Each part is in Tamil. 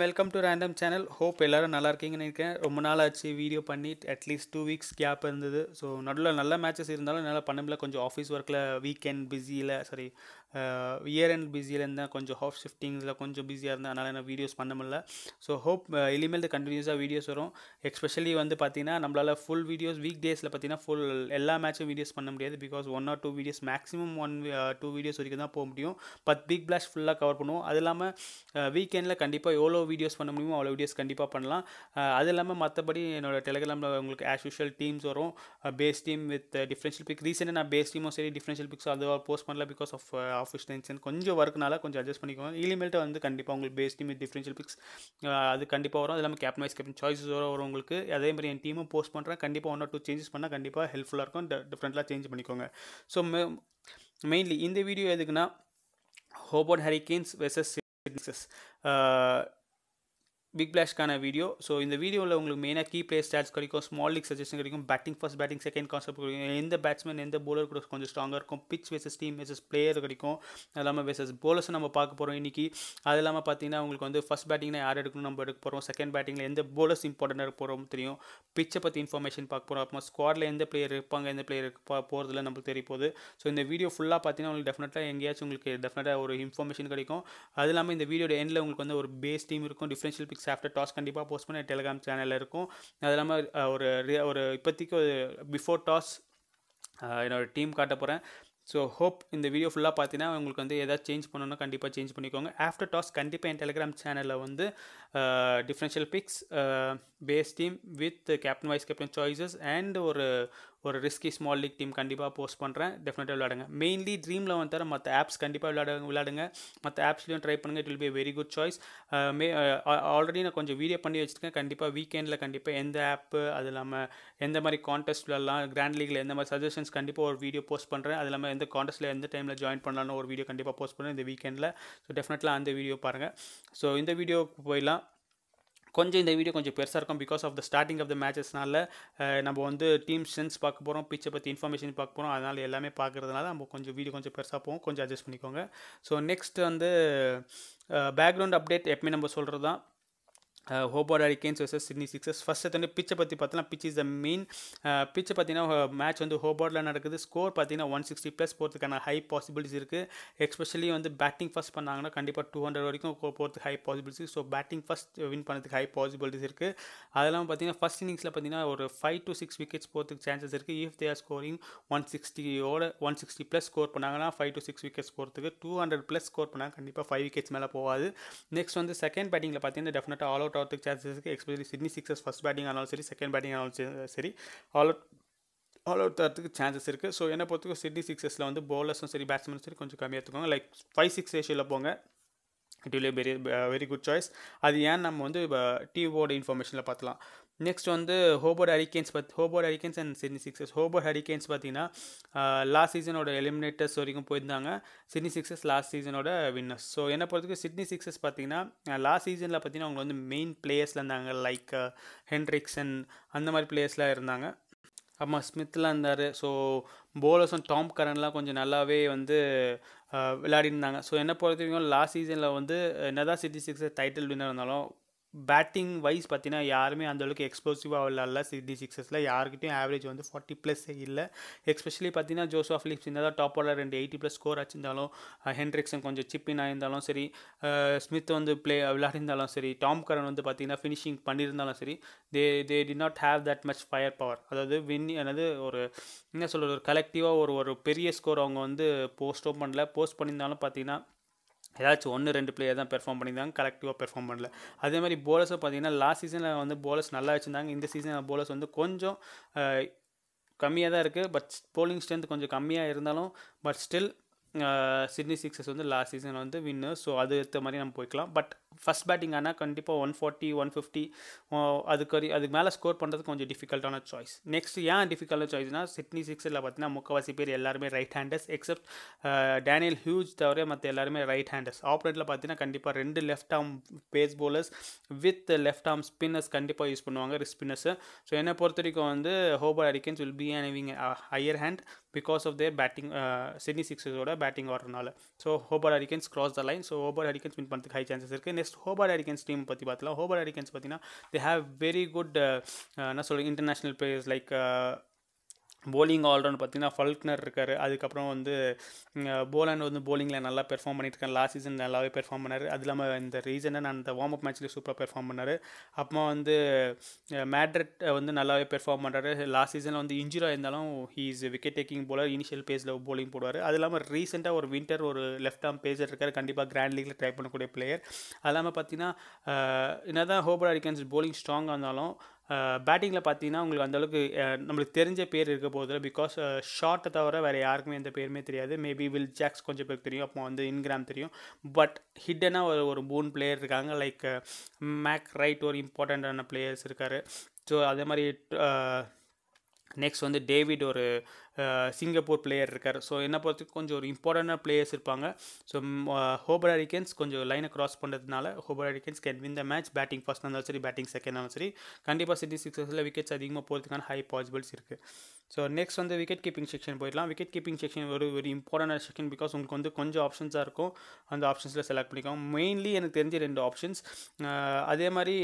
welcome to random channel hope எல்லோரும் நல்லாயிருக்கீங்கன்னு இருக்கேன் ரொம்ப நாள் ஆச்சு வீடியோ பண்ணி அட்லீஸ்ட் டூ வீக்ஸ் கேப் இருந்தது ஸோ நடுவில் நல்ல மேட்சஸ் இருந்தாலும் என்னால் பண்ண முடியல கொஞ்சம் ஆஃபீஸ் ஒர்க்கில் வீக்கெண்ட் பிஸியில் சாரி இயர் அண்ட் பிஸியில் இருந்தேன் கொஞ்சம் ஹாஃப் ஷிஃப்டிங்ஸில் கொஞ்சம் பிஸியாக இருந்தேன் அதனால் நான் வீடியோஸ் பண்ண முடியல ஸோ ஹோப் இனிமேல் கண்டினியூஸாக வீடியோஸ் வரும் எஸ்பெஷலி வந்து பார்த்தீங்கன்னா நம்மளால் ஃபுல் வீடியோஸ் வீக் டேஸில் பார்த்திங்கன்னா ஃபுல் எல்லா மேட்சும் வீடியோஸ் பண்ண முடியாது because one or two videos maximum one two videos வரைக்கும் தான் போக முடியும் பட் பிக் பிளாஷ் ஃபுல்லாக கவர் பண்ணுவோம் அது இல்லாமல் வீக்கெண்டில் கண்டிப்பாக எவ்வளோ வீடியோஸ் பண்ண முடியுமோ அவ்வளோ வீடியோஸ் கண்டிப்பாக பண்ணலாம் அது இல்லாமல் மற்றபடி என்னோடய டெலிகிராமில் உங்களுக்கு ஆஸ் யூஷுவல் டீம்ஸ் வரும் base team with differential pick ரீசெண்டாக நான் பேஸ் டீமும் சரி டிஃப்ரென்ஷியல் பிக்ஸ் அதுவாக போஸ்ட் பண்ணல பிகாஸ் ஆஃப் ஆஃபீஸ் டென்ஷன் கொஞ்சம் ஒர்க்னால கொஞ்சம் அட்ஜஸ்ட் பண்ணிக்கோங்க இலிமெல்ட்டை வந்து கண்டிப்பாக உங்களுக்கு பேஸ் டீம் டிஃப்ரென்ஷியல் பிக்ஸ் அது கண்டிப்பாக வரும் அது இல்லாமல் கேப்டன் வைஸ் கேப்டன் சாய்ஸஸ் வரும் உங்களுக்கு அதே மாதிரி என் டீமும் போஸ்ட் பண்ணுறேன் கண்டிப்பாக ஒன் ஆர் டூ சேஞ்சஸ் பண்ணால் கண்டிப்பாக ஹெல்ப்ஃபுல்லாக இருக்கும் டிஃப்ரெண்ட்டாக சேஞ்ச் பண்ணிக்கோங்க ஸோ மெயின்லி இந்த வீடியோ எதுக்குன்னா ஹோபோன் ஹரிகேன்ஸ் வெர்சஸ் பிக் பிளாஷ்க்கான வீடியோ ஸோ இந்த வீடியோவில் உங்களுக்கு மெயினாக கீ பிளே ஸ்டாட்ஸ் கிடைக்கும் ஸ்மால் லீக் சஜஷன் கிடைக்கும் batting first batting second concept கிடைக்கும் எந்த பேட்ஸ்மேன் எந்த போலர் கூட கொஞ்சம் ஸ்ட்ராங்காக இருக்கும் pitch versus team versus player கிடைக்கும் அது இல்லாமல் வெசஸ் போலர்ஸ் நம்ம பார்க்க போகிறோம் இன்றைக்கி அது இல்லாமல் பார்த்தீங்கன்னா உங்களுக்கு வந்து ஃபஸ்ட் பேட்டிங்கில் யார் எடுக்கணும் நம்ம எடுக்க போகிறோம் செகண்ட் பேட்டிங்கில் எந்த போலர்ஸ் இம்பார்ட்டண்டாக இருக்க போகிறோம் தெரியும் பிச்சை பற்றி இன்ஃபர்மேஷன் பார்க்க போகிறோம் அப்புறம் ஸ்குவாடில் எந்த பிளேயர் இருப்பாங்க எந்த பிளேயர் போகிறதுல நம்மளுக்கு தெரிய போகுது ஸோ இந்த வீடியோ ஃபுல்லாக பார்த்தீங்கன்னா உங்களுக்கு டெஃபினட்டாக எங்கேயாச்சும் உங்களுக்கு டெஃபினட்டாக ஒரு இன்ஃபர்மேஷன் கிடைக்கும் அது இல்லாமல் இந்த வீடியோட எண்டில் உங்களுக்கு வந்து ஒரு பேஸ் டீம் இருக்கும் differential picks six after toss கண்டிப்பாக போஸ்ட் பண்ணி டெலிகிராம் சேனலில் இருக்கும் அது இல்லாமல் ஒரு ஒரு இப்போதைக்கு ஒரு பிஃபோர் டாஸ் என்னோடய டீம் காட்ட போகிறேன் ஸோ ஹோப் இந்த வீடியோ ஃபுல்லாக பார்த்தீங்கன்னா உங்களுக்கு வந்து எதாவது சேஞ்ச் பண்ணணும்னா கண்டிப்பாக சேஞ்ச் பண்ணிக்கோங்க ஆஃப்டர் டாஸ் கண்டிப்பாக என் டெலிகிராம் சேனலில் வந்து differential picks base team with captain vice captain choices and ஒரு ஒரு ரிஸ்கி ஸ்மால் லீக் டீம் கண்டிப்பாக போஸ்ட் பண்ணுறேன் டெஃபினட்டாக விளையாடுங்க மெயின்லி ட்ரீமில் வந்து தர மற்ற ஆப்ஸ் கண்டிப்பாக விளாடுங்க விளாடுங்க மற்ற ஆப்ஸ்லையும் ட்ரை பண்ணுங்கள் it will be very good choice may already uh, uh, நான் கொஞ்சம் வீடியோ பண்ணி வச்சுருக்கேன் கண்டிப்பாக வீக்கெண்டில் கண்டிப்பாக எந்த ஆப்பு அது இல்லாமல் எந்த மாதிரி கான்டெஸ்ட் விளாடலாம் கிராண்ட் லீகில் எந்த மாதிரி சஜஷன்ஸ் கண்டிப்பாக ஒரு வீடியோ போஸ்ட் பண்ணுறேன் அது இல்லாமல் எந்த காண்டெஸ்ட்டில் எந்த டைமில் ஜாயின் பண்ணலான்னு ஒரு வீடியோ கண்டிப்பாக போஸ்ட் பண்ணுறேன் இந்த வீக்கெண்டில் ஸோ டெஃபினெட்டாக அந்த வீடியோ பாருங்கள் ஸோ இந்த வீடியோவுக்கு போயிடலாம் கொஞ்சம் இந்த வீடியோ கொஞ்சம் பெருசாக இருக்கும் because of the starting of the மேட்சஸ்னால நம்ம வந்து டீம் ஸ்ட்ரென்த்ஸ் பார்க்க போகிறோம் பிச்சை பற்றி இன்ஃபர்மேஷன் பார்க்க போகிறோம் அதனால் எல்லாமே பார்க்குறதுனால நம்ம கொஞ்சம் வீடியோ கொஞ்சம் பெருசாக போகும் கொஞ்சம் அட்ஜஸ்ட் பண்ணிக்கோங்க ஸோ நெக்ஸ்ட் வந்து பேக்ரவுண்ட் அப்டேட் எப்பவுமே நம்ம சொல்கிறது தான் Hobart Hurricanes versus Sydney Sixers first எடுத்து பிச்சை பற்றி பார்த்தலாம் பிச் இஸ் த மெயின் பிச்சை பார்த்தீங்கன்னா மேட்ச் uh, வந்து ஹோபார்டில் நடக்குது ஸ்கோர் பார்த்தீங்கன்னா ஒன் சிக்ஸ்டி ப்ளஸ் போகிறதுக்கான ஹை பாசிபிலிட்டிஸ் இருக்குது எஸ்பெஷலி வந்து பேட்டிங் ஃபஸ்ட் பண்ணாங்கன்னா கண்டிப்பாக டூ ஹண்ட்ரட் வரைக்கும் போகிறதுக்கு high possibilities so batting first win பண்ணுறதுக்கு ஹை பாசிபிலிட்டிஸ் இருக்குது அதெல்லாம் பார்த்தீங்கன்னா ஃபஸ்ட் இன்னிங்ஸில் பார்த்தீங்கன்னா ஒரு ஃபைவ் டு சிக்ஸ் விக்கெட்ஸ் போகிறதுக்கு சான்சஸ் இருக்குது if they are scoring one சிக்ஸ்டியோட ஒன் சிக்ஸ்டி ப்ளஸ் ஸ்கோர் பண்ணாங்கன்னா ஃபைவ் டு சிக்ஸ் விக்கெட்ஸ் போகிறதுக்கு டூ ஹண்ட்ரட் ப்ளஸ் ஸ்கோர் பண்ணால் கண்டிப்பாக ஃபைவ் விக்கெட்ஸ் மேலே போகாது நெக்ஸ்ட் வந்து செகண்ட் பேட்டிங்கில் பார்த்தீங்கன்னா டெஃபினட்டாக ஆல் அவுட் நாட் அவுட் சான்சஸ்க்கு especially Sydney Sixers first batting ஆனாலும் சரி செகண்ட் பேட்டிங் ஆனாலும் சரி ஆல் அவுட் ஆல் அவுட் தரத்துக்கு சான்சஸ் இருக்குது ஸோ என்னை பொறுத்துக்கு சிட்னி சிக்ஸஸில் வந்து பவுலர்ஸும் சரி பேட்ஸ்மேனும் சரி கொஞ்சம் கம்மியாக எடுத்துக்கோங்க லைக் ஃபைவ் சிக்ஸ் ரேஷியோவில் போங்க it will very very good choice அது ஏன் நம்ம வந்து இப்போ டிவியோட இன்ஃபர்மேஷனில் பார்த்தலாம் நெக்ஸ்ட் வந்து Hobart Hurricanes but Hobart Hurricanes and Sydney Sixers Hobart Hurricanes பார்த்தீங்கன்னா லாஸ்ட் சீசனோட எலிமினேட்டர்ஸ் வரைக்கும் போயிருந்தாங்க சிட்னி சிக்ஸஸ் லாஸ்ட் சீசனோட வின்னர்ஸ் ஸோ என்ன பொறுத்துக்கு சிட்னி சிக்ஸஸ் பார்த்தீங்கன்னா லாஸ்ட் சீசனில் பார்த்தீங்கன்னா அவங்க வந்து மெயின் பிளேயர்ஸில் இருந்தாங்க லைக் ஹென்ரிக்ஸன் அந்த மாதிரி பிளேயர்ஸ்லாம் இருந்தாங்க ஆமாம் ஸ்மித்லாம் இருந்தார் ஸோ போலர்ஸும் டாம் கரன்லாம் கொஞ்சம் நல்லாவே வந்து விளையாடிருந்தாங்க ஸோ என்ன பொறுத்த வரைக்கும் லாஸ்ட் சீசனில் வந்து என்னதான் சிட்டி சிக்ஸ் டைட்டில் வின்னர் இருந்தாலும் பேட்டிங் வைஸ் பார்த்தீங்கன்னா யாருமே அந்தளவுக்கு எக்ஸ்ப்ளோசிவாக விளாடல சிக்ஸ்டி சிக்ஸஸில் யாருக்கிட்டையும் ஆவரேஜ் வந்து ஃபார்ட்டி ப்ளஸ் இல்லை எஸ்பெஷலி பார்த்தீங்கன்னா ஜோசஃப் லிப்ஸ் இருந்தால் டாப் ஆர்டர் ரெண்டு எயிட்டி ப்ளஸ் ஸ்கோர் ஆச்சிருந்தாலும் ஹென்ரிக்ஸன் கொஞ்சம் சிப்பினாக இருந்தாலும் சரி ஸ்மித் வந்து பிளே விளாடிருந்தாலும் சரி டாம் கரன் வந்து பார்த்தீங்கன்னா ஃபினிஷிங் பண்ணியிருந்தாலும் சரி they they did not have that much firepower அதாவது வின் எனது ஒரு என்ன சொல்கிறது ஒரு கலெக்டிவாக ஒரு ஒரு பெரிய ஸ்கோர் அவங்க வந்து போஸ்ட்டோ பண்ணல போஸ்ட் பண்ணியிருந்தாலும் பார்த்தீங்கன்னா ஏதாச்சும் ஒன்று ரெண்டு பிளேயர் தான் பெர்ஃபார்ம் பண்ணியிருந்தாங்க கலெக்டிவாக பெர்ஃபார்ம் பண்ணல அதே மாதிரி போலர்ஸை பார்த்தீங்கன்னா லாஸ்ட் சீசனில் வந்து போலஸ் நல்லா வச்சுருந்தாங்க இந்த சீசனில் போலஸ் வந்து கொஞ்சம் கம்மியாக தான் இருக்குது பட் போலிங் ஸ்ட்ரென்த் கொஞ்சம் கம்மியாக இருந்தாலும் பட் ஸ்டில் சிட்னி சிக்ஸஸ் வந்து லாஸ்ட் சீசன் வந்து வின்னு ஸோ அதுக்கு மாதிரி நம்ம போய்க்கலாம் பட் ஃபஸ்ட் பேட்டிங் ஆனால் கண்டிப்பாக ஒன் ஃபார்ட்டி ஒன் ஃபிஃப்டி அதுக்கு அதுக்கு மேலே ஸ்கோர் பண்ணுறது கொஞ்சம் டிஃபிகல்ட்டான சாய்ஸ் நெக்ஸ்ட் ஏன் டிஃபிகல்ட்டான சாய்ஸ்னால் சிட்னி சிக்ஸில் பார்த்தீங்கன்னா முக்கவாசி பேர் எல்லாருமே right handers except Daniel Hughes தவிர மற்ற எல்லாருமே ரைட் ஹேண்டர்ஸ் ஆப்ரேட்டில் பார்த்தீங்கன்னா கண்டிப்பாக ரெண்டு left arm pace bowlers with left arm spinners கண்டிப்பாக யூஸ் பண்ணுவாங்க ஸ்பின்னர்ஸு ஸோ என்னை பொறுத்த வரைக்கும் வந்து Hobart Hurricanes will be having higher hand because of their batting Sydney சிக்ஸோட பேட்டிங் ஆடுறதுனால so Hobart Hurricanes cross the line so Hobart Hurricanes win பண்ணுறதுக்கு ஹை சான்சஸ் இருக்குது லேட்டஸ்ட் ஹோபார்ட் ஹரிகன்ஸ் டீம் பற்றி பார்த்தலாம் ஹோபார்ட் ஹரிகன்ஸ் பார்த்தீங்கன்னா தே ஹேவ் வெரி குட் என்ன சொல்கிறது international players like bowling allround பார்த்திங்கன்னா ஃபல்க்னர் இருக்கார் அதுக்கப்புறம் வந்து போலாண்ட் வந்து போலிங்கில் நல்லா பெர்ஃபார்ம் பண்ணிட்டு லாஸ்ட் சீசன் நல்லாவே பெர்ஃபார்ம் பண்ணார் அது இல்லாமல் இந்த ரீசனை நான் அந்த வார்ம் அப் மேட்ச்லேயே சூப்பராக பெர்ஃபார்ம் பண்ணார் அப்புறமா வந்து மேட்ரட் வந்து நல்லாவே பெர்ஃபார்ம் பண்ணுறாரு லாஸ்ட் சீசனில் வந்து இன்ஜுரா இருந்தாலும் is wicket taking bowler initial பேஸில் போலிங் போடுவார் அது இல்லாமல் ரீசெண்டாக ஒரு வின்டர் ஒரு லெஃப்ட் ஆர்ம் பேஜர் இருக்கார் கண்டிப்பாக கிராண்ட் லீக்கில் ட்ரை பண்ணக்கூடிய பிளேயர் அது இல்லாமல் பார்த்தீங்கன்னா என்ன தான் ஹோபர் அடிக்கன்ஸ் போலிங் ஸ்ட்ராங்காக இருந்தாலும் பேட்டிங்கில் பார்த்தீங்கன்னா உங்களுக்கு அந்தளவுக்கு நம்மளுக்கு தெரிஞ்ச பேர் இருக்க போதில் பிகாஸ் ஷார்ட்டை தவிர வேறு யாருக்குமே எந்த பேருமே தெரியாது மேபி வில் ஜாக்ஸ் கொஞ்சம் பேருக்கு தெரியும் அப்போ வந்து இன்கிராம் தெரியும் பட் ஹிட்டனாக ஒரு ஒரு மூணு பிளேயர் இருக்காங்க லைக் மேக் ரைட் ஒரு இம்பார்ட்டண்ட்டான பிளேயர்ஸ் இருக்கார் ஸோ அதே மாதிரி நெக்ஸ்ட் வந்து டேவிட் ஒரு சிங்கப்பூர் பிளேயர் இருக்கார் ஸோ என்ன பொறுத்து கொஞ்சம் ஒரு இம்பார்ட்டண்டாக பிளேயர்ஸ் இருப்பாங்க ஸோ ஹோபர் ஹரிகன்ஸ் கொஞ்சம் லைனை கிராஸ் பண்ணுறதுனால Hobart Hurricanes can win the match batting first இருந்தாலும் சரி பேட்டிங் செகண்ட் இருந்தாலும் சரி கண்டிப்பாக சிட்டி சிக்ஸர்ஸில் விக்கெட்ஸ் அதிகமாக போகிறதுக்கான ஹை பாசிபிள்ஸ் இருக்குது ஸோ நெக்ஸ்ட் வந்து விக்கெட் கீப்பிங் செக்ஷன் போயிடலாம் விக்கெட் கீப்பிங் செக்ஷன் ஒரு ஒரு இம்பார்ட்டண்டான செக்ஷன் பிகாஸ் உங்களுக்கு வந்து கொஞ்சம் ஆப்ஷன்ஸாக இருக்கும் அந்த ஆப்ஷன்ஸில் செலக்ட் பண்ணிக்கலாம் மெயின்லி எனக்கு தெரிஞ்ச ரெண்டு ஆப்ஷன்ஸ் அதே மாதிரி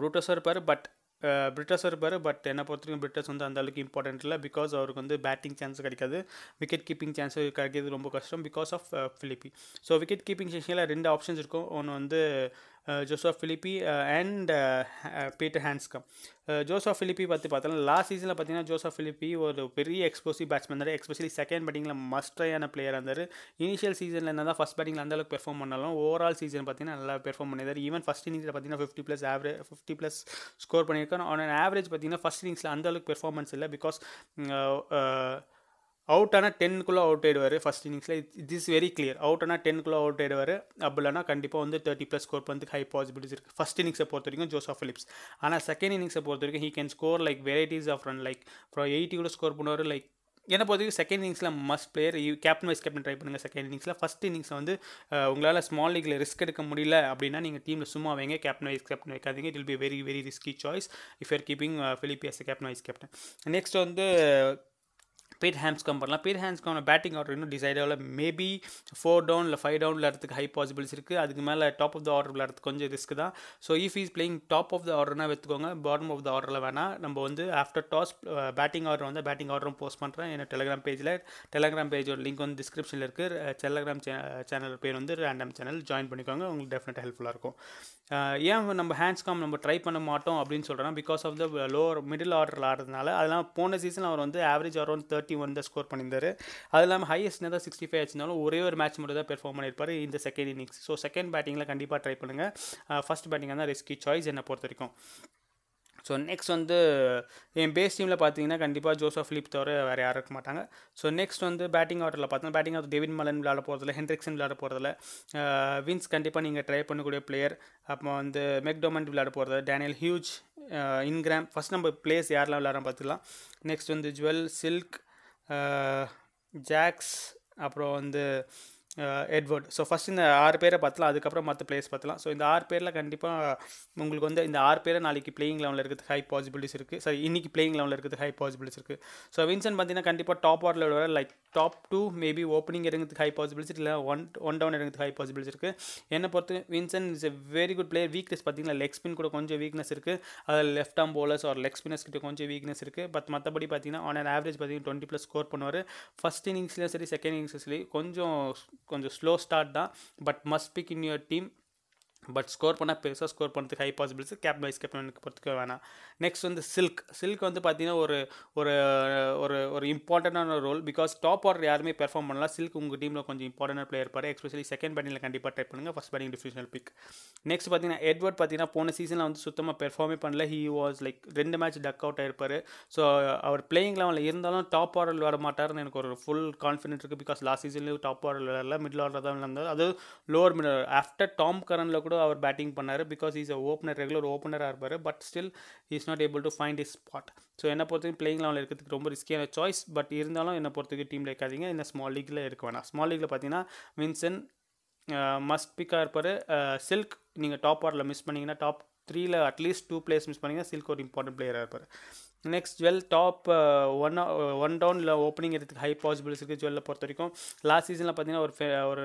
ப்ரூட்டஸும் இருப்பார் பட் பிரிட்டஸும் இருப்பார் பட் என்னை பொறுத்த வரைக்கும் பிரிட்டஸ் வந்து அந்த அளவுக்கு இம்பார்ட்டன்ட் இல்லை பிகாஸ் அவருக்கு வந்து பேட்டிங் சான்ஸ் கிடைக்காது விக்கெட் கீப்பிங் சான்ஸ் கிடைக்கிறது ரொம்ப கஷ்டம் because of Philippe so wicket keeping செஷனில் ரெண்டு ஆப்ஷன்ஸ் இருக்கும் ஒன்று வந்து Joseph Philippe and Peter Handscomb Joseph Philippe பார்த்து பார்த்தாலும் லாஸ்ட் சீசனில் பார்த்தீங்கன்னா ஜோசப் ஃபிலிப்பி ஒரு பெரிய எக்ஸ்ப்ளோசிவ் பேட்ஸ்மேன் இருந்தார் எஸ்பெஷலி செகண்ட் பேட்டிங்கில் மஸ்டையான பிளேயர் இருந்தார் இனிஷியல் சீசனில் என்ன தான் ஃபஸ்ட் பேட்டிங்கில் அந்தளவுக்கு பெர்ஃபார்ம் பண்ணாலும் ஓவரால் சீசன் பார்த்தீங்கன்னா நல்லா பெர்ஃபார்ம் பண்ணியிருந்தார் ஈவன் ஃபஸ்ட் இன்னிங்ஸில் பார்த்தீங்கன்னா fifty plus average fifty plus score பண்ணியிருக்காரு ஆன் ஆவரேஜ் பார்த்தீங்கன்னா ஃபஸ்ட் இன்னிங்ஸில் அந்தளவுக்கு பெர்ஃபார்மன்ஸ் இல்லை பிகாஸ் அவுட் ஆனால் டென்னுக்குள்ளே அவுட் ஆயிடுவார் ஃபஸ்ட் இன்னிங்ஸில் it is very clear out ஆனால் டென்னுக்குள்ளே அவுட் ஆயிடுவார் அப்படிலனா கண்டிப்பாக வந்து தேர்ட்டி ப்ளஸ் ஸ்கோர் பண்ணுறதுக்கு ஹை பாசிபிலிட்டிஸ் இருக்குது ஃபஸ்ட் இன்னிங்ஸை பொறுத்த வரைக்கும் ஜோசா ஃபிலிப்ஸ் ஆனால் செகண்ட் இன்னிங்ஸை பொறுத்த வரைக்கும் he can score like varieties of run like அப்புறம் எயிட்டி கூட ஸ்கோர் பண்ணுவார் லைக் என்னை வரைக்கும் செகண்ட் இன்னிங்ஸில் must player captain vice captain try பண்ணுங்கள் செகண்ட் இன்னிங்ஸில் ஃபஸ்ட் இன்னிங்ஸில் வந்து உங்களால் ஸ்மால் லீக்கில் ரிஸ்க் எடுக்க முடியல அப்படின்னா நீங்கள் டீமில் சும்மா வைங்க கேப்டன் வைஸ் கேப்டன் வைக்காதீங்க it will be very very risky choice if your keeping ஃபிலிப்பியாஸ் கேப்டன் வைஸ் கேப்டன் நெக்ஸ்ட் வந்து பேட் ஹேண்ட்ஸ்காம் பண்ணலாம் பேட் ஹேண்ட்ஸ்காம் பேட்டிங் ஆர்டர் இன்னும் டிசைட் ஆகல மேபி ஃபோர் டவுன் இல்லை ஃபைவ் டவுன் விளாட்றதுக்கு ஹை பாசிபிள்ஸ் இருக்குது அதுக்கு மேலே டாப் ஆஃப் த ஆர்டர் விளையாடுறதுக்கு கொஞ்சம் ரிஸ்க் தான் so if is playing top of the ஆர்டர்னா வச்சுக்கோங்க பாட்டம் ஆஃப் த ஆர்டரில் வேணால் நம்ம வந்து ஆஃப்டர் டாஸ் பேட்டிங் ஆர்டர் வந்து பேட்டிங் ஆர்டரும் போஸ்ட் பண்ணுறேன் என்னோட டெலிகிராம் பேஜில் டெலிகிராம் பேஜோட லிங்க் வந்து டிஸ்கிரிப்ஷனில் இருக்குது டெலிகிராம் சேனல் பேர் வந்து ரேண்டம் சேனல் ஜாயின் பண்ணிக்கோங்க உங்களுக்கு டெஃபினட்டாக ஹெல்ப்ஃபுல்லாக இருக்கும் ஏன் நம்ம காம் நம்ம ட்ரை பண்ண மாட்டோம் அப்படின்னு சொல்கிறோம் because of the lower middle ஆர்டரில் ஆடுறதுனால அதெல்லாம் போன சீசன் அவர் வந்து ஆவரேஜ் அரௌண்ட் தேர்ட்டி ஒன் தான் ஸ்கோர் பண்ணியிருந்தார் அது இல்லாமல் ஹையஸ்ட் தான் சிக்ஸ்டி ஃபைவ் ஆச்சுனாலும் ஒரே ஒரு மேட்ச் மட்டும் தான் பெர்ஃபார்ம் பண்ணியிருப்பார் இந்த செகண்ட் இன்னிங்ஸ் ஸோ செகண்ட் பேட்டிங்கில் கண்டிப்பாக ட்ரை பண்ணுங்கள் ஃபஸ்ட் பேட்டிங்காக தான் ரிஸ்கி சாய்ஸ் என்னை பொறுத்த வரைக்கும் ஸோ நெக்ஸ்ட் வந்து என் பேஸ் டீமில் பார்த்தீங்கன்னா கண்டிப்பாக ஜோசப் ஃபிலிப் தவிர வேறு யாரும் இருக்க மாட்டாங்க ஸோ நெக்ஸ்ட் வந்து பேட்டிங் ஆர்டரில் பார்த்தீங்கன்னா பேட்டிங் ஆர்டர் டெவின் மலன் விளாட போகிறதுல ஹென்ரிக்ஸன் விளாட போகிறதுல வின்ஸ் கண்டிப்பாக நீங்கள் ட்ரை பண்ணக்கூடிய பிளேயர் அப்போ வந்து மெக்டோமண்ட் விளாட போகிறது டேனியல் ஹியூஜ் இன்கிராம் ஃபஸ்ட் நம்ம பிளேஸ் யாரெல்லாம் விளாட்றோம் பார்த்துக்கலாம் நெக்ஸ்ட் வந்து ஜுவல் சில்க் ஜாக்ஸ் அப்புறம் வந்து எட்வர்ட் ஸோ ஃபஸ்ட் இந்த ஆறு பேரை பார்த்தலாம் அதுக்கப்புறம் மற்ற பிளேயர்ஸ் பார்த்தலாம் ஸோ இந்த ஆறு பேரில் கண்டிப்பாக உங்களுக்கு வந்து இந்த ஆறு பேரை நாளைக்கு பிளேயிங் லெவலில் இருக்கிறது ஹை பாசிபிலிட்டிஸ் இருக்குது சாரி இன்றைக்கி பிளேயிங் லெவலில் இருக்கிறது ஹை பாசிபிலிட்டிஸ் இருக்குது ஸோ வின்சன் பார்த்தீங்கன்னா கண்டிப்பாக டாப் ஆர்டரில் like top two maybe opening இறங்குறதுக்கு ஹை பாசிபிலிட்டி இல்லை ஒன் ஒன் டவுன் இறங்குறதுக்கு ஹை பாசிபிலிட்டி இருக்குது என்னை பொறுத்து Vince is a very good player weakness பார்த்தீங்கன்னா லெக் ஸ்பின் கூட கொஞ்சம் வீக்னஸ் இருக்குது அதில் left arm bowlers R leg spinners கிட்ட கொஞ்சம் வீக்னஸ் இருக்குது பட் மற்றபடி பார்த்தீங்கன்னா ஆன் அன் ஆவரேஜ் பார்த்தீங்கன்னா டுவெண்ட்டி ப்ளஸ் ஸ்கோர் பண்ணுவார் ஃபஸ்ட் இன்னிங்ஸ்லேயும் சரி செகண்ட் இன்னிங்ஸ்லேயும் கொஞ்சம் கொஞ்சம் ஸ்லோ ஸ்டார்ட் தான் but must pick in your team but score பண்ணால் பெருசாக ஸ்கோர் பண்ணுறதுக்கு ஹை பாசிபிலிட்டி கேப் வைஸ் கேப்டனுக்கு போகிறதுக்கு வேணாம் நெக்ஸ்ட் வந்து சில்க் சில்க் வந்து பார்த்தீங்கன்னா ஒரு ஒரு ஒரு ஒரு இம்பார்ட்டண்டான ரோல் பிகாஸ் டாப் ஆர்டர் யாருமே பெர்ஃபார்ம் பண்ணலாம் சில்க் உங்கள் டீமில் கொஞ்சம் இம்பார்ட்டண்டான பிளேயர் இருப்பார் எஸ்பெஷலி செகண்ட் பேட்டிங்கில் கண்டிப்பாக ட்ரை பண்ணுங்கள் first batting differential pick next பார்த்தீங்கன்னா எட்வர்ட் பார்த்தீங்கன்னா போன சீசனில் வந்து சுத்தமாக பெர்ஃபார்மே பண்ணல ஹி வாஸ் லைக் ரெண்டு மேட்ச் டக் அவுட் ஆயிருப்பார் ஸோ அவர் பிளேயிங் லெவலில் இருந்தாலும் டாப் ஆர்டர் வர மாட்டார்னு எனக்கு ஒரு ஃபுல் கான்ஃபிடென்ட் இருக்குது பிகாஸ் லாஸ்ட் சீசன்லேயும் டாப் ஆர்டர் விளையாடல மிடில் ஆர்டர் தான் விளையாடுறது அது லோவர் மிடில் ஆஃப்டர் டாம் கரனில் கூட கூட அவர் பேட்டிங் பண்ணார் பிகாஸ் இஸ் ஓப்பனர் ரெகுலர் ஓப்பனராக இருப்பார் but still is not able to find is spot so என்ன பொறுத்தவரைக்கும் பிளேயிங் லெவலில் இருக்கிறதுக்கு ரொம்ப ரிஸ்கியான சாய்ஸ் பட் இருந்தாலும் என்னை பொறுத்தவரைக்கும் டீமில் இருக்காதிங்க இந்த ஸ்மால் லீக்கில் இருக்க வேணாம் ஸ்மால் லீக்கில் பார்த்தீங்கன்னா வின்சன் மஸ்ட் பிக்காக இருப்பார் சில்க் நீங்கள் டாப் ஆர்டரில் மிஸ் பண்ணிங்கன்னா டாப் த்ரீல அட்லீஸ்ட் டூ பிளேயர்ஸ் மிஸ் பண்ணிங்கன்னா சில்க் ஒரு இம்பார்ட்டன்ட் பிளேயராக இருப்பார் next Jewell top one one டவுனில் ஓப்பனிங் எடுத்துக்கு ஹை பாசிபிள்ஸ் இருக்குது ஜுவெல்லை பொறுத்த வரைக்கும் லாஸ்ட் சீசனில் பார்த்தீங்கன்னா ஒரு ஒரு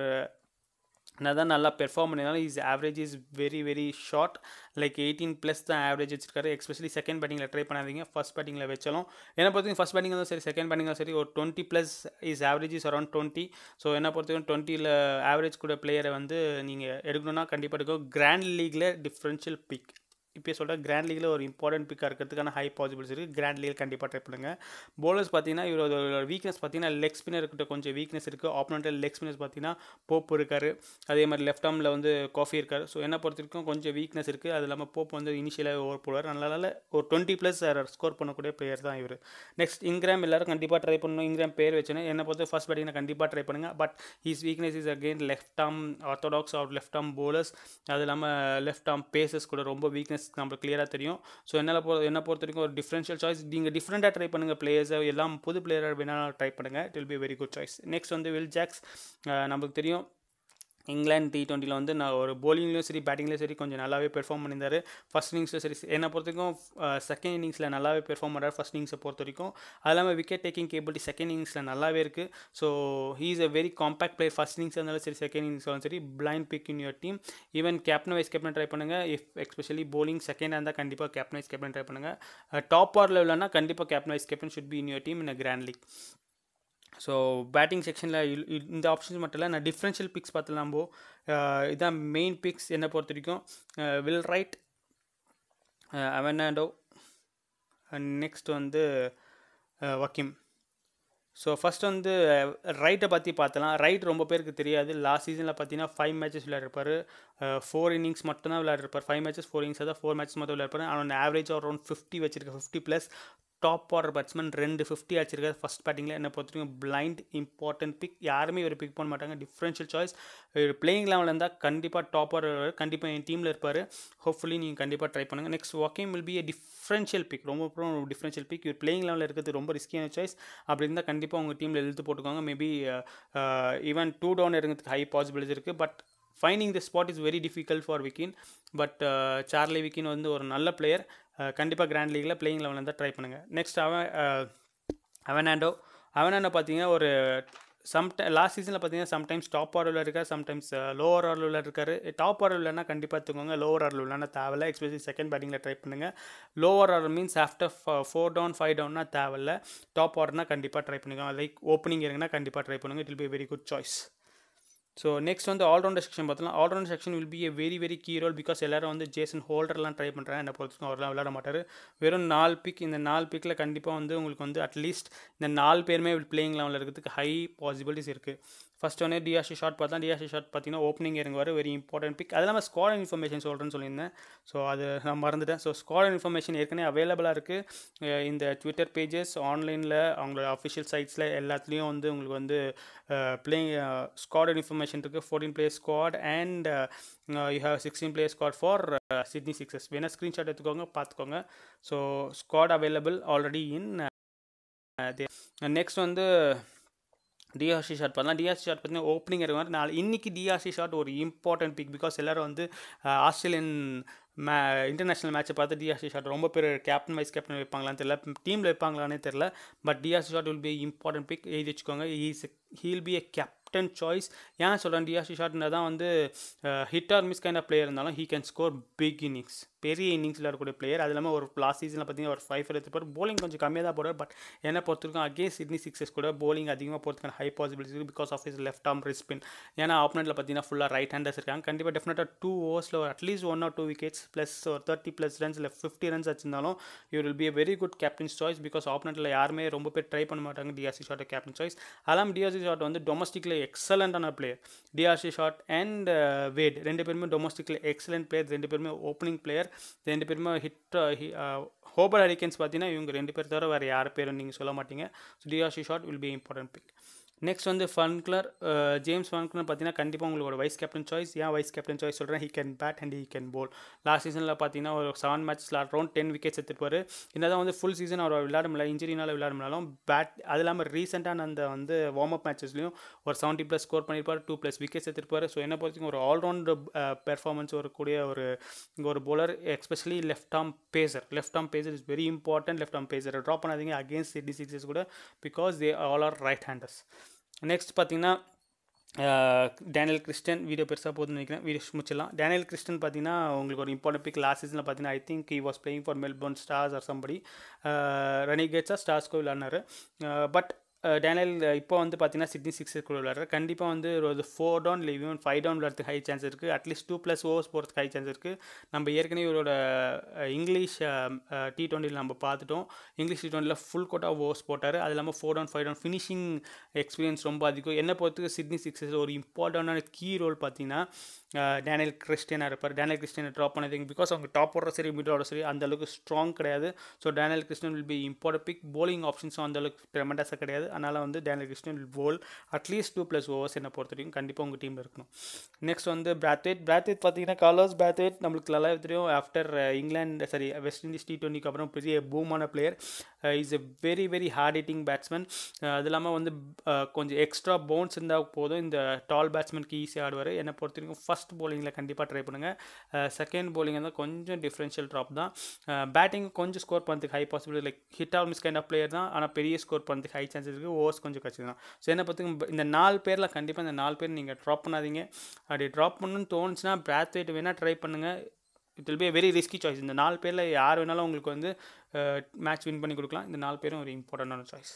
தான் நல்லா பெர்ஃபார்ம் பண்ணினாலும் is average is very very short like eighteen plus தான் ஆவரேஜ் வச்சிருக்காரு எஸ்பெஷலி செகண்ட் பேட்டிங்கில் ட்ரை பண்ணாதீங்க ஃபஸ்ட் பேட்டிங்கில் வச்சாலும் என்ன பொறுத்தவரைக்கும் ஃபஸ்ட் பேட்டிங் தான் சரி செகண்ட் பேட்டிங்கும் சரி ஒரு twenty plus is average is around twenty so என்னை பொறுத்தவரைக்கும் டுவெண்ட்டியில் ஆவரேஜ் கூட பிளேயரை வந்து நீங்கள் எடுக்கணும்னா கண்டிப்பாக இருக்கும் கிராண்ட் லீகில் டிஃப்ரென்ஷியல் பிக் இப்போ சொல்கிற கிராண்ட் லீகில் ஒரு இம்பார்ட்டன்ட் பிக்காக இருக்கிறதுக்கான ஹை பாசிபிலிட்டிஸ் இருக்குது கிராண்ட் லீகில் கண்டிப்பாக ட்ரை பண்ணுங்கள் போலர்ஸ் பார்த்தீங்கன்னா இவரோட வீக்னஸ் பார்த்தீங்கன்னா லெக் ஸ்பின்னர் கிட்ட கொஞ்சம் வீக்னஸ் இருக்குது ஆப்னண்டில் லெக் ஸ்பின்னர்ஸ் பார்த்தீங்கன்னா போப் இருக்கார் அதே மாதிரி லெஃப்ட் ஆர்மில் வந்து காஃபி இருக்கார் ஸோ என்ன பொறுத்த வரைக்கும் கொஞ்சம் வீக்னஸ் இருக்குது அது இல்லாமல் போப் வந்து இனிஷியலாக ஓவர் போடுவார் அதனால் ஒரு டுவெண்ட்டி ப்ளஸ் ஸ்கோர் பண்ணக்கூடிய பிளேயர் தான் இவர் நெக்ஸ்ட் இங்கிராம் எல்லோரும் கண்டிப்பாக ட்ரை பண்ணணும் இங்கிராம் பேர் வச்சுன்னு என்ன பொறுத்த ஃபஸ்ட் பேட்டிங் கண்டிப்பாக ட்ரை பண்ணுங்கள் but he's weakness is again left arm orthodox or left arm bowlers அது இல்லாமல் லெஃப்ட் ஆர்ம் பேசஸ் கூட ரொம்ப வீக்னஸ் மைனஸ் நம்மளுக்கு கிளியராக தெரியும் ஸோ என்னால் என்ன பொறுத்த வரைக்கும் ஒரு டிஃப்ரென்ஷியல் சாய்ஸ் நீங்கள் டிஃப்ரெண்ட்டாக ட்ரை பண்ணுங்கள் பிளேயர்ஸை எல்லாம் புது பிளேயராக வேணாலும் ட்ரை பண்ணுங்கள் it will be very good choice next வந்து வில் ஜாக்ஸ் நம்மளுக்கு தெரியும் இங்கிலாந்து டி டுவெண்ட்டியில் வந்து நான் ஒரு போலிங்லேயும் சரி பேட்டிங்லேயும் சரி கொஞ்சம் நல்லாவே பெர்ஃபார்ம் பண்ணியிருந்தார் ஃபஸ்ட் இன்னிங்ஸில் சரி என்னை பொறுத்தவரைக்கும் செகண்ட் இன்னிங்ஸில் நல்லாவே பெர்ஃபார்ம் பண்ணுறாரு ஃபஸ்ட் இன்னிங்ஸை பொறுத்த வரைக்கும் அது இல்லாமல் விக்கெட் டேக்கிங் கேபிலிட்டி செகண்ட் இன்னிங்ஸில் நல்லாவே இருக்குது so he's a very compact player first innings இருந்தாலும் சரி செகண்ட் இன்னிங்ஸ் இருந்தாலும் சரி blind pick in your team even captain vice captain try பண்ணுங்கள் இஃப் எஸ்பெஷலி போலிங் செகண்டாக இருந்தால் கண்டிப்பாக கேப்டன் வைஸ் கேப்டன் ட்ரை பண்ணுங்கள் டாப் ஆர் லெவலில்னா கண்டிப்பாக captain vice captain should be in your team in a grand league so batting செக்ஷனில் இந்த ஆப்ஷன்ஸ் மட்டும் இல்லை நான் டிஃப்ரென்ஷியல் பிக்ஸ் பார்த்துலாம் நம்ம இதான் மெயின் பிக்ஸ் என்னை பொறுத்த வரைக்கும் வில் ரைட் அவனாண்டோ நெக்ஸ்ட் வந்து வக்கீம் ஸோ ஃபஸ்ட் வந்து ரைட்டை பற்றி பார்த்தலாம் ரைட் ரொம்ப பேருக்கு தெரியாது லாஸ்ட் சீசனில் பார்த்தீங்கன்னா ஃபைவ் மேட்சஸ் விளையாடிருப்பார் ஃபோர் இன்னிங்ஸ் மட்டும் தான் விளையாடிருப்பார் ஃபைவ் மேட்சஸ் ஃபோர் இன்னிங்ஸ் தான் ஃபோர் மேட்சஸ் மட்டும் விளையாடுப்பார் அவனோட ஆவரேஜ் அரௌண்ட் ஃபிஃப்டி வச்சிருக்க fifty plus top order batsman ரெண்டு ஃபிஃப்டி அடிச்சிருக்காரு ஃபஸ்ட் பேட்டிங்கில் என்ன பொறுத்தவரைக்கும் பிளைண்ட் இம்பார்ட்டன்ட் பிக் யாருமே இவர் பிக் பண்ண மாட்டாங்க டிஃப்ரென்ஷியல் சாய்ஸ் இவர் பிளேயிங் லெவலில் இருந்தால் கண்டிப்பாக டாப் ஆர்டர் கண்டிப்பாக என் டீமில் இருப்பார் ஹோப்ஃபுல்லி நீங்கள் கண்டிப்பாக ட்ரை பண்ணுங்கள் next Wakim will be a differential pick ரொம்ப அப்புறம் டிஃப்ரென்ஷியல் பிக் இவர் பிளேயிங் லெவலில் இருக்கிறது ரொம்ப ரிஸ்கியான சாய்ஸ் அப்படி இருந்தால் கண்டிப்பாக உங்கள் டீமில் எழுத்து போட்டுக்கோங்க மேபி ஈவன் டூ டவுன் இருக்கிறதுக்கு ஹை பாசிபிலிட்டி இருக்குது பட் ஃபைனிங் the spot is very difficult for Wakim but Charlie Wakim வந்து ஒரு நல்ல பிளேயர் கண்டிப்பாக கிராண்ட் லீகில் பிளேயிங் லெவலில் தான் ட்ரை பண்ணுங்கள் நெக்ஸ்ட் அவன் அவனாண்டோ அவனாண்டோ பார்த்தீங்கன்னா ஒரு சம் லாஸ்ட் சீசனில் பார்த்தீங்கன்னா சம்டைம்ஸ் டாப் ஆர்டரில் இருக்கார் சம்டைம்ஸ் லோவர் ஆர்டரில் இருக்கார் டாப் இல்லைனா கண்டிப்பாக தூங்குங்க லோவர் இல்லைனா தேவையில்ல எக்ஸ்பெஷலி செகண்ட் பேட்டிங்கில் ட்ரை பண்ணுங்கள் lower order means after four down five டவுன்னா தேவையில்ல டாப் ஆர்டர்னால் கண்டிப்பாக ட்ரை பண்ணுங்கள் லைக் ஓப்பனிங் இருக்குன்னா கண்டிப்பாக ட்ரை பண்ணுங்கள் it will be very good choice so next வந்து ஆல்ரவுண்டர் செக்ஷன் பார்த்தோம்னா all rounder section will be a very very key role because எல்லாரும் வந்து ஜேசன் ஹோல்டர்லாம் ட்ரை பண்ணுறாங்க என்ன பொறுத்துக்கும் அவர்லாம் விளையாட மாட்டார் வெறும் நாலு பிக் இந்த நாலு பிக்கில் கண்டிப்பாக வந்து உங்களுக்கு வந்து அட்லீஸ்ட் இந்த நாலு பேருமே பிளேயிங் லெவலில் இருக்கிறதுக்கு ஹை பாசிபிலிட்டிஸ் இருக்குது ஃபஸ்ட் ஒன்று டிஆர்சி ஷார்ட் பார்த்தா டிஆர்சி ஷார்ட் பார்த்தீங்கன்னா ஓப்பனிங் இறங்குவார் வெரி இம்பார்ட்டன்ட் பிக் அது இல்லாமல் ஸ்குவாட் இன்ஃபர்மேஷன் சொல்கிறேன்னு சொல்லியிருந்தேன் ஸோ அது நான் மறந்துட்டேன் ஸோ ஸ்குவாட் இன்ஃபர்மேஷன் ஏற்கனவே அவைலபிளாக இருக்குது இந்த ட்விட்டர் பேஜஸ் ஆன்லைனில் அவங்களோட அஃபிஷியல் சைட்ஸில் எல்லாத்துலேயும் வந்து உங்களுக்கு வந்து பிளேயிங் ஸ்காட் இன்ஃபர்மேஷன் இருக்குது fourteen player squad and you have sixteen player squad for Sydney Sixers வேணால் ஸ்க்ரீன்ஷாட் எடுத்துக்கோங்க பார்த்துக்கோங்க so squad available already in next வந்து டிஆர்சி ஷார்ட் பார்த்தலாம் டிஆர்சி ஷார்ட் பார்த்தீங்கன்னா ஓப்பனிங் இருக்கிற மாதிரி இன்றைக்கி டிஆர்சி ஷார்ட் ஒரு இம்பார்ட்டன்ட் பிக் பிகாஸ் எல்லோரும் வந்து ஆஸ்திரேலியன் மே இன்டர்நேஷ்னல் மேட்சை பார்த்து டிஆர்சி ஷார்ட் ரொம்ப பேர் கேப்டன் வைஸ் கேப்டன் வைப்பாங்களான்னு தெரியல டீமில் வைப்பாங்களானே தெரில but D'Arcy Short will be important pick எழுதி வச்சுக்கோங்க he's he'll be a cap captain choice ஏன் சொல்கிறேன் டியா ஷிஷாட்னா தான் வந்து hit or miss kind of player இருந்தாலும் he can score big innings பெரிய இன்னிங்ஸில் இருக்கக்கூடிய பிளேயர் அது இல்லாமல் ஒரு லாஸ்ட் சீசனில் பார்த்தீங்கன்னா ஒரு ஃபைவ் எடுத்துப்பார் போலிங் கொஞ்சம் கம்மியாக தான் போடுவார் பட் என்னை பொறுத்திருக்கும் அகேன் சிட்னி சிக்ஸஸ் கூட போலிங் அதிகமாக போகிறதுக்கான high possibility because of is left arm wrist spin ஏன்னா ஆப்போனண்ட்டில் பார்த்தீங்கன்னா ஃபுல்லாக ரைட் ஹேண்டர்ஸ் இருக்காங்க கண்டிப்பாக டெஃபினட்டாக டூ ஓவர்ஸில் ஒரு at least one or two wickets plus ஒரு தேர்ட்டி ப்ளஸ் ரன்ஸ் இல்லை ஃபிஃப்டி ரன்ஸ் வச்சிருந்தாலும் you will be a very good captain's choice because ஆப்போனண்ட்டில் யாருமே ரொம்ப பேர் ட்ரை பண்ண மாட்டாங்க டிஆர்சி ஷாட்டை கேப்டன் சாய்ஸ் அலாம் டிஆர்சி ஷாட் வந்து டொமஸ்டிக்கில் ஆன player D'Arcy Short and Wade ரெண்டு பேருமே டொமஸ்டிக்கில் எக்ஸலண்ட் பிளேயர் ரெண்டு பேருமே ஓப்பனிங் பிளேயர் ரெண்டு பேருமே ஹிட் ஹோபர் ஹரிக்கன்ஸ் பார்த்தீங்கன்னா இவங்க ரெண்டு பேர் தவிர வேறு யார் பேரும் நீங்கள் சொல்ல மாட்டீங்க so D'Arcy Short will be important pick next வந்து ஃபன்க்லர் ஜேம்ஸ் ஃபன்க்லர் பார்த்தீங்கன்னா கண்டிப்பாக உங்களோட வைஸ் கேப்டன் சாய்ஸ் ஏன் வைஸ் கேப்டன் சாய்ஸ் சொல்கிறேன் he can bat and he can bowl last சீசனில் பார்த்தீங்கன்னா ஒரு செவன் மேட்ச்சில் அரௌண்ட் டென் விக்கெட்ஸ் எடுத்துப்பார் என்ன தான் வந்து ஃபுல் சீசன் அவர் விளையாட முடியல இன்ஜுரினால் விளையாட முடியலாம் பேட் அது இல்லாமல் ரீசெண்டான அந்த வந்து வார்ம் அப் மேட்சஸ்லையும் ஒரு செவன்ட்டி ப்ளஸ் ஸ்கோர் பண்ணியிருப்பார் டூ ப்ளஸ் விக்கெட்ஸ் எடுத்துருப்பார் ஸோ என்ன பொறுத்தவரைக்கும் ஒரு ஆல்ரவுண்டு பெர்ஃபார்மன்ஸ் uh, வரக்கூடிய ஒரு இங்கே ஒரு bowler especially left arm pacer left arm pacer is very important left arm pacer drop பண்ணாதீங்க அகேன்ஸ்ட் சிட்டி சிக்ஸஸ் கூட because they all are right handers next பார்த்தீங்கன்னா டேனியல் கிறிஸ்டன் வீடியோ பெருசாக போதுன்னு நினைக்கிறேன் வீடியோ முடிச்சிடலாம் டேனியல் கிறிஸ்டன் பார்த்தீங்கன்னா உங்களுக்கு ஒரு இம்பார்ட்டன் பிக் லாஸ்ட் சீசனில் பார்த்தீங்கன்னா I think he was playing for Melbourne Stars or somebody ரனிகேட்ஸாக ஸ்டார்ஸ்கோ விளாட்னாரு பட் டேனியல் இப்போ வந்து பார்த்தீங்கன்னா சிட்னி சிக்ஸ் கூட விளாட்ற கண்டிப்பாக வந்து ஒரு ஃபோர் டவுன் இல்லை ஈவன் ஃபைவ் டவுன் விளாட்றதுக்கு ஹை சான்ஸ் இருக்குது அட்லீஸ்ட் டூ ப்ளஸ் ஓவர்ஸ் போகிறதுக்கு ஹை சான்ஸ் இருக்குது நம்ம ஏற்கனவே இவரோட இங்கிலீஷ் டி டுவெண்டியில் நம்ம பார்த்துட்டோம் இங்கிலீஷ் டி டுவெண்டியில் ஃபுல் கோட்டாக ஓவர்ஸ் போட்டார் அது இல்லாமல் four down five down finishing experience ரொம்ப அதிகம் என்ன பொறுத்துக்கு சிட்னி சிக்ஸஸ் ஒரு இம்பார்ட்டண்டான கீ ரோல் பார்த்தீங்கன்னா டேனியல் கிறிஸ்டியனாக இருப்பார் டேனியல் கிறிஸ்டியனை ட்ராப் பண்ணதிங் பிகாஸ் அவங்க டாப் ஓடுற சரி மிடில் ஆர்டர் சரி அந்தளவுக்கு ஸ்ட்ராங் கிடையாது so Daniel Christian will be import pick bowling ஆப்ஷன்ஸும் அந்தளவுக்கு ட்ரெமெண்டாக கிடையாது அதனால் வந்து Daniel Christian will bowl at least two plus overs என்ன பொறுத்த வரைக்கும் கண்டிப்பாக உங்கள் டீமில் இருக்கணும் நெக்ஸ்ட் வந்து பிராத்வேட் பிராத்வேட் பார்த்தீங்கன்னா காலர்ஸ் பிராத்வேட் நம்மளுக்கு நல்லா தெரியும் ஆஃப்டர் இங்கிலாந்து சாரி வெஸ்ட் இண்டீஸ் டி டுவெண்ட்டிக்கு அப்புறம் பெரிய பூமான player is a very very hard hitting batsman அது இல்லாமல் வந்து uh, கொஞ்சம் எக்ஸ்ட்ரா போன்ஸ் இருந்தால் போதும் இந்த டால் பேட்ஸ்மேனுக்கு ஈஸியாக ஆடுவார் என்னை பொறுத்த வரைக்கும் ஃபஸ்ட் போலிங்கில் கண்டிப்பாக ட்ரை பண்ணுங்கள் செகண்ட் போலிங் இருந்தால் கொஞ்சம் டிஃப்ரென்ஷியல் ட்ராப் தான் பேட்டிங் uh, கொஞ்சம் ஸ்கோர் பண்ணுறதுக்கு high possibility like hit or miss kind of player தான் ஆனால் பெரிய ஸ்கோர் பண்ணுறதுக்கு ஹை சான்சஸ் இருக்குது ஓவர்ஸ் கொஞ்சம் கஷ்டம் தான் ஸோ என்னை பொறுத்த இந்த நாலு பேரில் கண்டிப்பாக இந்த நாலு பேர் நீங்கள் ட்ராப் பண்ணாதீங்க அப்படி ட்ராப் பண்ணணும்னு தோணுச்சுன்னா பிராத்வேட் வேணால் ட்ரை பண்ணுங்கள் it will be very risky choice இந்த நாலு பேரில் யார் வேணாலும் உங்களுக்கு வந்து மேட்ச் வின் பண்ணி கொடுக்கலாம் இந்த நாலு பேரும் ஒரு இம்பார்ட்டண்டான சாய்ஸ்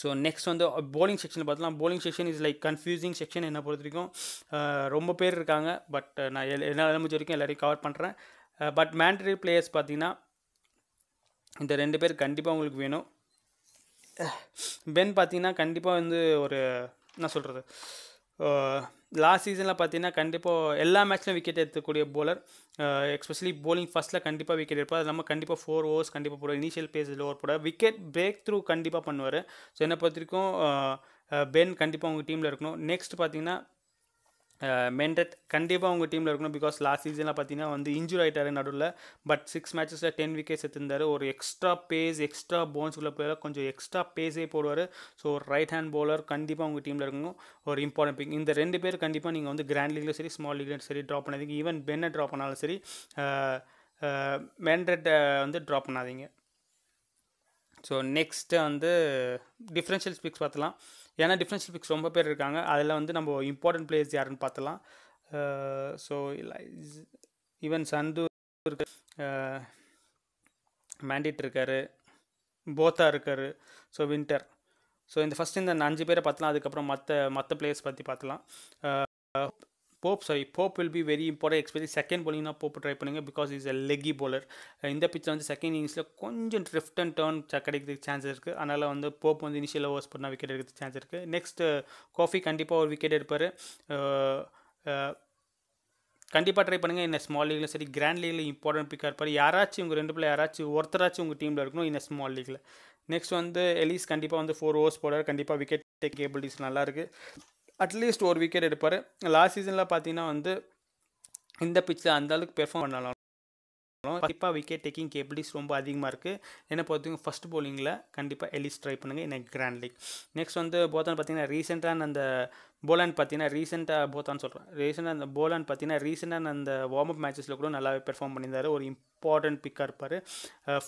ஸோ நெக்ஸ்ட் வந்து போலிங் செக்ஷனில் பார்த்தலாம் bowling section is like confusing section என்ன பொறுத்த வரைக்கும் ரொம்ப பேர் இருக்காங்க பட் நான் என்ன முடிஞ்ச வரைக்கும் எல்லோரையும் கவர் பண்ணுறேன் பட் மேண்டரி பிளேயர்ஸ் பார்த்தீங்கன்னா இந்த ரெண்டு பேர் கண்டிப்பாக உங்களுக்கு வேணும் பென் பார்த்தீங்கன்னா கண்டிப்பாக வந்து ஒரு என்ன சொல்கிறது லாஸ்ட் சீசனில் பார்த்தீங்கன்னா கண்டிப்பாக எல்லா மேட்ச்லையும் விக்கெட் எடுத்துக்கூடிய போலர் எக்ஸ்பெஷலி போலிங் ஃபஸ்ட்டில் கண்டிப்பாக விக்கெட் எடுப்பார் அது இல்லாமல் கண்டிப்பாக ஃபோர் ஓவர்ஸ் கண்டிப்பாக போடுவார் இனிஷியல் பேஸில் ஓவர் போட விக்கெட் பிரேக் த்ரூ கண்டிப்பாக பண்ணுவார் ஸோ என்னை பொறுத்த வரைக்கும் பென் கண்டிப்பாக உங்கள் டீமில் இருக்கணும் நெக்ஸ்ட் பார்த்தீங்கன்னா மென்டெட் கண்டிப்பாக உங்கள் டீமில் இருக்கணும் பிகாஸ் லாஸ்ட் சீசனில் பார்த்தீங்கன்னா வந்து இன்ஜூர் ஆகிட்டாரு நடுவில் பட் சிக்ஸ் மேட்சஸில் டென் விக்கெட்ஸ் எடுத்திருந்தார் ஒரு எக்ஸ்ட்ரா பேஸ் எக்ஸ்ட்ரா போன்ஸ்குள்ளே போய் கொஞ்சம் எக்ஸ்ட்ரா பேஸே போடுவார் ஸோ ரைட் ஹேண்ட் பவுலர் கண்டிப்பாக உங்கள் டீமில் இருக்கணும் ஒரு இம்பார்ட்டன் பிக் இந்த ரெண்டு பேர் கண்டிப்பாக நீங்கள் வந்து கிராண்ட் லீக்லையும் சரி ஸ்மால் லீக்லேயும் சரி ட்ராப் பண்ணாதீங்க ஈவன் பென்னை ட்ராப் பண்ணாலும் சரி மென்டெட்டை வந்து ட்ராப் பண்ணாதீங்க ஸோ நெக்ஸ்ட்டு வந்து டிஃப்ரென்ஷியல் ஸ்பிக்ஸ் பார்த்தலாம் ஏன்னா டிஃபரன்ஷியல் பிக்ஸ் ரொம்ப பேர் இருக்காங்க அதில் வந்து நம்ம இம்பார்ட்டன்ட் பிளேயர்ஸ் யாருன்னு பார்த்தலாம் ஸோ ஈவன் சந்து இருக்கு மேண்டிட் இருக்கார் போத்தா இருக்கார் ஸோ வின்டர் ஸோ இந்த ஃபஸ்ட் இந்த அஞ்சு பேரை பார்த்தலாம் அதுக்கப்புறம் மற்ற மற்ற பிளேயர்ஸ் பற்றி பார்த்தலாம் Pope sorry Pope will be very important எக்ஸ்பெரி செகண்ட் போலிங்னா போப் ட்ரை பண்ணுங்க because is a leggie bowler இந்த பிச்சர் வந்து செகண்ட் இன்னிங்ஸில் கொஞ்சம் ட்ரிஃப்ட் அண்ட் டேர்ன் கிடைக்கிறதுக்கு சான்ஸ் இருக்குது அதனால் வந்து போப் வந்து இனிஷியல் ஓவர்ஸ் பண்ணால் விக்கெட் எடுக்கிறது சான்ஸ் இருக்குது நெக்ஸ்ட்டு கோஃபி uh, கண்டிப்பாக ஒரு விக்கெட் எடுப்பார் uh, uh, கண்டிப்பாக ட்ரை பண்ணுங்கள் இந்த ஸ்மால் லீக்ல சரி கிராண்ட் லீகில் இம்பார்ட்டன்ட் பிக்காக இருப்பார் யாராச்சும் உங்கள் ரெண்டு பிள்ளை யாராச்சும் ஒருத்தராச்சும் உங்கள் டீமில் இருக்கணும் இந்த ஸ்மால் லீகில் நெக்ஸ்ட் வந்து எலிஸ் கண்டிப்பாக வந்து ஃபோர் ஓவர்ஸ் போடுறாரு கண்டிப்பாக விக்கெட் டேக் கேபிலிட்டிஸ் நல்லாயிருக்கு அட்லீஸ்ட் ஒரு விக்கெட் எடுப்பார் லாஸ்ட் சீசனில் பார்த்தீங்கன்னா வந்து இந்த பிச்சில் அந்தளவுக்கு பெர்ஃபார்ம் பண்ணலாம் கண்டிப்பாக விக்கெட் டேக்கிங் கேபிலிட்டிஸ் ரொம்ப அதிகமாக இருக்குது என்னை பொறுத்தவங்க ஃபஸ்ட் போலிங்கில் கண்டிப்பாக எலிஸ் ட்ரை பண்ணுங்கள் எனக்கு கிராண்ட் லீக் நெக்ஸ்ட் வந்து போத்தான் பார்த்தீங்கன்னா ரீசெண்டான அந்த போலான்னு பார்த்தீங்கன்னா ரீசெண்டாக போத்தான் சொல்கிறேன் ரீசெண்டாக அந்த போலான்னு பார்த்தீங்கன்னா ரீசெண்டாக அந்த வார்ம் அப் மேட்சஸில் கூட நல்லாவே பெர்ஃபார்ம் பண்ணியிருந்தார் ஒரு இம் இம்பார்ட்டன்ட் பிக்காக இருப்பார்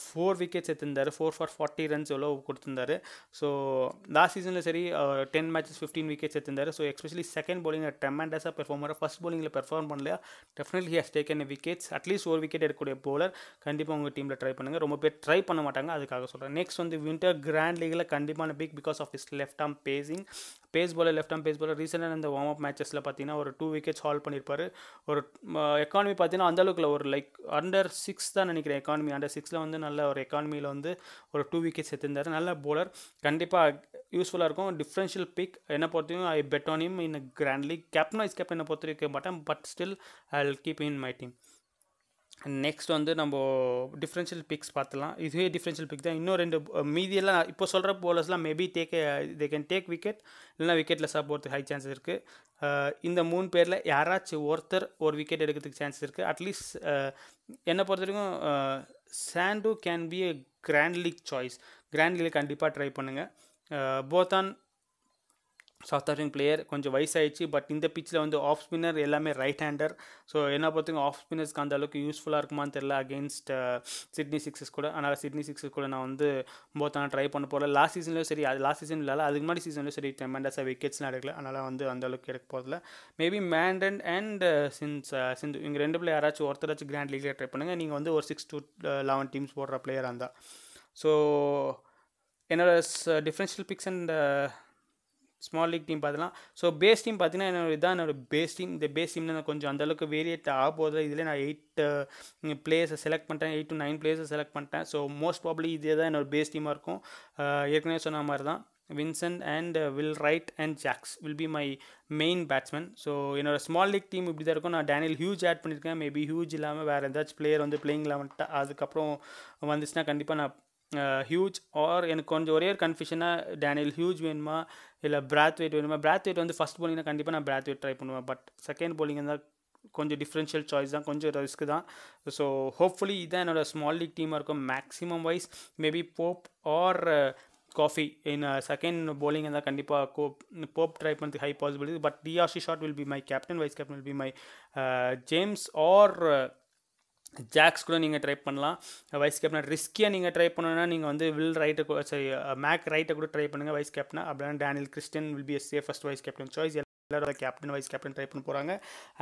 ஃபோர் விக்கெட்ஸ் எடுத்திருந்தார் ஃபோர் ஃபார் ஃபார்ட்டி ரன்ஸ் எவ்வளோ கொடுத்துருந்தாரு ஸோ லாஸ்ட் சீசனில் சரி டென் மேட்சஸ் ஃபிஃப்டீன் விக்கெட்ஸ் எடுத்திருந்தார் so especially second bowling perform பண்ணுற ஃபஸ்ட் போலிங்கில் பெர்ஃபார்ம் பண்ணலையா definitely has taken wickets at least ஒரு விக்கெட் எடுக்கக்கூடிய பவுலர் கண்டிப்பாக உங்கள் டீமில் ட்ரை பண்ணுங்கள் ரொம்ப பேர் ட்ரை பண்ண மாட்டாங்க அதுக்காக சொல்கிறேன் நெக்ஸ்ட் வந்து வின்டர் கிராண்ட் லீகில் கண்டிப்பான pick because of is left arm pacing pace bowler left arm pace bowler ரீசெண்டாக இந்த வார்ம் அப் மேட்சஸில் பார்த்தீங்கன்னா ஒரு டூ விக்கெட்ஸ் ஹால் பண்ணியிருப்பார் ஒரு எக்கானமி பார்த்தீங்கன்னா அந்தளவுக்கு ஒரு லைக் அண்டர் சிக்ஸ் சிக்ஸ் தான் நினைக்கிறேன் எக்கானமி அண்டர் சிக்ஸில் வந்து நல்ல ஒரு எக்கானமியில் வந்து ஒரு டூ விக்கெட்ஸ் எடுத்திருந்தார் நல்ல போலர் கண்டிப்பாக யூஸ்ஃபுல்லாக இருக்கும் டிஃப்ரென்ஷியல் பிக் என்னை பொறுத்தையும் I bet on him in grand league captain vice captain என்னை பொறுத்த வரைக்கும் but but still I will keep in my team next வந்து நம்ம டிஃப்ரென்ஷியல் பிக்ஸ் பார்த்துலாம் இதுவே டிஃப்ரென்ஷியல் பிக் தான் இன்னும் ரெண்டு மீதியெல்லாம் இப்போ சொல்கிற போலர்ஸ்லாம் maybe take they can take wicket இல்லைனா விக்கெட்லெஸ்ஸாக போகிறதுக்கு ஹை சான்சஸ் இருக்குது இந்த மூணு பேரில் யாராச்சும் ஒருத்தர் ஒரு விக்கெட் எடுக்கிறதுக்கு சான்ஸ் இருக்குது அட்லீஸ்ட் என்னை பொறுத்த வரைக்கும் சாண்டு can be a grand league choice grand league கண்டிப்பாக ட்ரை பண்ணுங்கள் போத்தான் சவுத் ஆஃப்ரிக்கன் பிளேயர் கொஞ்சம் வயசாகிடுச்சு பட் இந்த பிச்சில் வந்து ஆஃப் ஸ்பின்னர் எல்லாமே ரைட் ஹேண்டர் ஸோ என்ன பொறுத்தவரைக்கும் ஆஃப் ஸ்பின்னர்ஸ்க்கு அந்த அளவுக்கு யூஸ்ஃபுல்லாக இருக்குமான்னு தெரில அகேன்ஸ்ட் சிட்னி சிக்ஸஸ் கூட அதனால் சிட்னி சிக்ஸஸ் கூட நான் வந்து போத் நான் ட்ரை பண்ண போகிறேன் லாஸ்ட் சீசன்லேயும் சரி அது லாஸ்ட் சீசன் இல்லை அதுக்கு முன்னாடி சீசன்லேயும் சரி டெமெண்டஸாக விக்கெட்ஸ்லாம் எடுக்கல அதனால் வந்து அந்த அளவுக்கு எடுக்க போகிறதுல மேபி மேண்டன் அண்ட் சின்ஸ் சிந்து இங்கே ரெண்டு பிள்ளை யாராச்சும் ஒருத்தராச்சும் கிராண்ட் லீக்ல ட்ரை பண்ணுங்கள் நீங்கள் வந்து ஒரு சிக்ஸ் டூ லெவன் டீம்ஸ் போடுற பிளேயராக இருந்தால் ஸோ என்னோடய differential picks and small league team பார்த்துலாம் ஸோ பேஸ் டீம் பார்த்தீங்கன்னா என்னோட இதான் என்னோட பேஸ் டீம் இந்த பேஸ் டீமில் நான் கொஞ்சம் அந்தளவுக்கு வேரியேட் ஆக போதில் இதில் நான் எயிட் பிளேயர்ஸை செலக்ட் பண்ணிட்டேன் எயிட் டு நைன் பிளேயர்ஸை செலக்ட் பண்ணிட்டேன் ஸோ மோஸ்ட் ப்ராப்ளி இதே தான் என்னோட பேஸ் டீமாக இருக்கும் ஏற்கனவே சொன்ன மாதிரி தான் Vincent and will right and Jacks will be my main batsman so என்னோட ஸ்மால் லீக் டீம் இப்படி தான் இருக்கும் நான் டேனியல் ஹியூஜ் ஆட் பண்ணியிருக்கேன் மேபி ஹியூஜ் இல்லாமல் வேறு ஏதாச்சும் பிளேயர் வந்து பிளேயிங் இல்லாமல் அதுக்கப்புறம் வந்துச்சுன்னா கண்டிப்பாக நான் ஹியூஜ் ஆர் எனக்கு கொஞ்சம் ஒரே ஒரு கன்ஃபியூஷனாக டேனியல் ஹியூஜ் வேணுமா இல்லை பிராத்வேட் வேணுமா பிராத்வேட் வந்து ஃபஸ்ட் போலிங்னா கண்டிப்பாக நான் பிராத்வேட் ட்ரை பண்ணுவேன் பட் செகண்ட் போலிங் இருந்தால் கொஞ்சம் டிஃப்ரென்ஷியல் சாய்ஸ் தான் கொஞ்சம் ரிஸ்க் தான் ஸோ ஹோப்ஃபுல்லி இதான் என்னோடய ஸ்மால் லீக் டீமாக இருக்கும் maximum vice maybe Pope or Coffey in second bowling இருந்தால் கண்டிப்பாக கோப் போப் ட்ரை பண்ணுறதுக்கு high possibility but D'Arcy Short will be my captain vice captain will be my James or the jacks கூட நீங்க ட்ரை பண்ணலாம் വൈസ് கேப்டனா ரிஸ்கியா நீங்க ட்ரை பண்ணனும்னா நீங்க வந்து will right mac right கூட ட்ரை பண்ணுங்க വൈസ് கேப்டனா அபலான் Daniel Christian will be a safe first vice captain choice எல்லாரும் கேப்டன் வைஸ் கேப்டன் ட்ரை பண்ண போறாங்க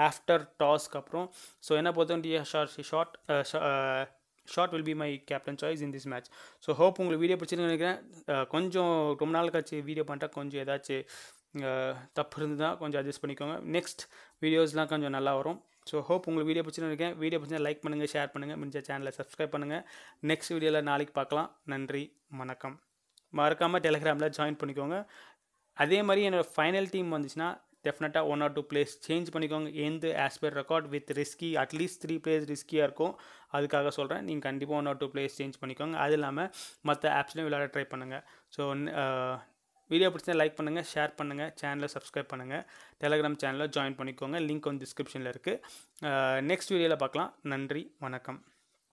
আফ터 टॉस அப்புறம் சோ என்ன போட்டு இந்த Short Short will be my captain choice in this match so hope உங்களுக்கு வீடியோ பிடிச்சிருக்கும்னு நினைக்கிறேன் கொஞ்சம் கொمنால்காச்சி வீடியோ பண்ற கொஞ்சம் எதாச்ச தப்பிருந்தா கொஞ்சம் அட்ஜஸ்ட் பண்ணிக்கோங்க நெக்ஸ்ட் वीडियोसலாம் கொஞ்சம் நல்லா வரும் ஸோ ஹோப் உங்களுக்கு வீடியோ பிடிச்சிருக்கேன் வீடியோ பிடிச்சா லைக் பண்ணுங்கள் ஷேர் பண்ணுங்கள் முடிஞ்ச சேனலை சப்ஸ்கிரைப் பண்ணுங்கள் நெக்ஸ்ட் வீடியோவில் நாளைக்கு பார்க்கலாம் நன்றி வணக்கம் மறக்காமல் டெலிகிராமில் ஜாயின் பண்ணிக்கோங்க அதே மாதிரி என்னோடய ஃபைனல் டீம் வந்துச்சுன்னா டெஃபினட்டாக one or two players change பண்ணிக்கோங்க எந்த as per record with risky at least three players ரிஸ்கியாக இருக்கும் அதுக்காக சொல்கிறேன் நீங்கள் கண்டிப்பாக one or two players change பண்ணிக்கோங்க அது இல்லாமல் மற்ற ஆப்ஸ்லையும் விளையாட ட்ரை பண்ணுங்கள் ஸோ வீடியோ பிடிச்சா லைக் பண்ணுங்கள் ஷேர் பண்ணுங்கள் சேனலை சப்ஸ்கிரைப் பண்ணுங்கள் டெலகிராம் சேனலில் ஜாயின் பண்ணிக்கோங்க லிங்க் வந்து டிஸ்கிரிப்ஷனில் இருக்குது நெக்ஸ்ட் வீடியோவில் பார்க்கலாம் நன்றி வணக்கம்